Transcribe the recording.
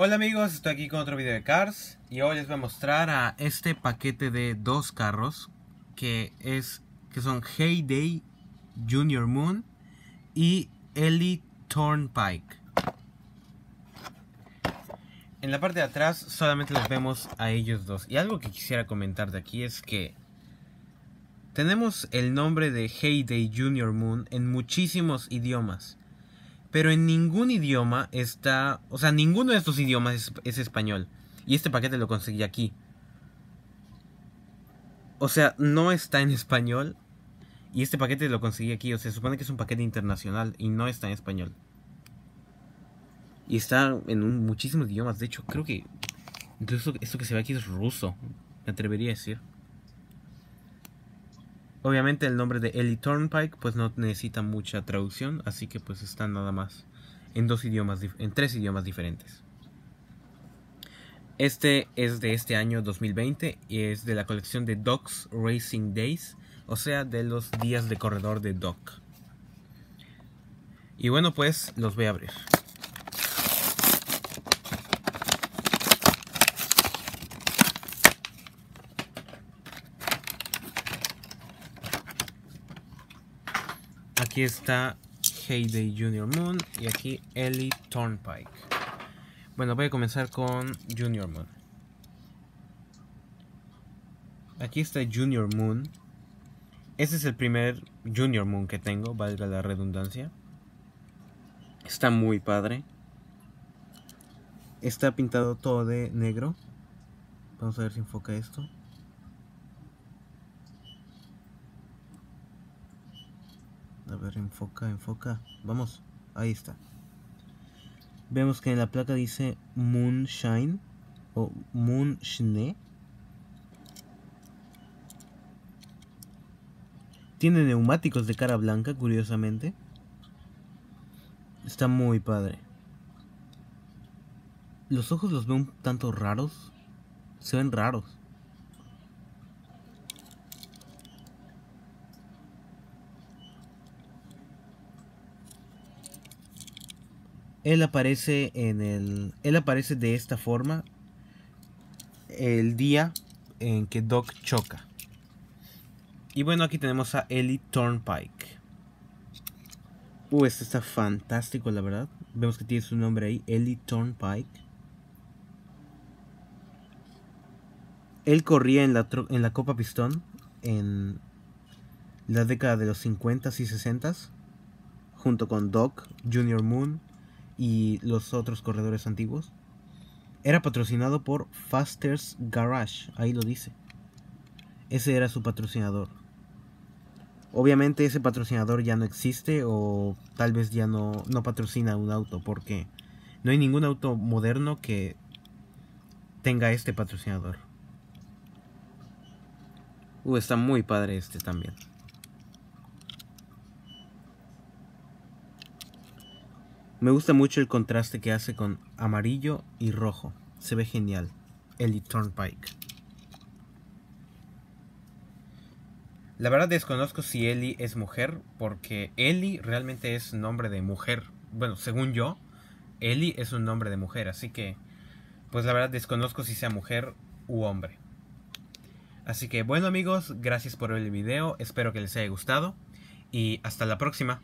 Hola amigos, estoy aquí con otro video de Cars y hoy les voy a mostrar a este paquete de dos carros que es que son Heyday Junior Moon y Ellie Turnpike. En la parte de atrás solamente los vemos a ellos dos. Y algo que quisiera comentar de aquí es que tenemos el nombre de Heyday Junior Moon en muchísimos idiomas. Pero en ningún idioma está, o sea, ninguno de estos idiomas es, español. Y este paquete lo conseguí aquí. O sea, no está en español. Y este paquete lo conseguí aquí. O sea, se supone que es un paquete internacional y no está en español. Y está en muchísimos idiomas. De hecho, creo que incluso esto que se ve aquí es ruso. Me atrevería a decir. Obviamente el nombre de Ellie Turnpike pues no necesita mucha traducción, así que pues están nada más en dos idiomas, en tres idiomas diferentes. Este es de este año 2020 y es de la colección de Doc's Racing Days, o sea, de los días de corredor de Doc. Y bueno, pues los voy a abrir. Aquí está Heyday Junior Moon y aquí Ellie Turnpike. Bueno, voy a comenzar con Junior Moon. Aquí está Junior Moon. Este es el primer Junior Moon que tengo, valga la redundancia. Está muy padre. Está pintado todo de negro. Vamos a ver si enfoca esto. ver, enfoca, enfoca. Vamos, ahí está. Vemos que en la placa dice Moonshine o Moonshine. Tiene neumáticos de cara blanca, curiosamente. Está muy padre. Los ojos los veo un tanto raros. Se ven raros. Él aparece en el. Él aparece de esta forma. El día en que Doc choca. Y bueno, aquí tenemos a Ellie Turnpike. Uh, este está fantástico, la verdad. Vemos que tiene su nombre ahí, Ellie Turnpike. Él corría en la, en la Copa Pistón en la década de los 50s y 60 junto con Doc, Junior Moon, y los otros corredores antiguos. Era patrocinado por Faster's Garage, ahí lo dice. Ese era su patrocinador. Obviamente ese patrocinador ya no existe o tal vez ya no, no patrocina un auto porque no hay ningún auto moderno que tenga este patrocinador. Uh, está muy padre este también. Me gusta mucho el contraste que hace con amarillo y rojo. Se ve genial. Ellie Turnpike. La verdad desconozco si Ellie es mujer, porque Ellie realmente es nombre de mujer. Bueno, según yo, Ellie es un nombre de mujer, así que, pues la verdad desconozco si sea mujer u hombre. Así que bueno amigos, gracias por ver el video, espero que les haya gustado y hasta la próxima.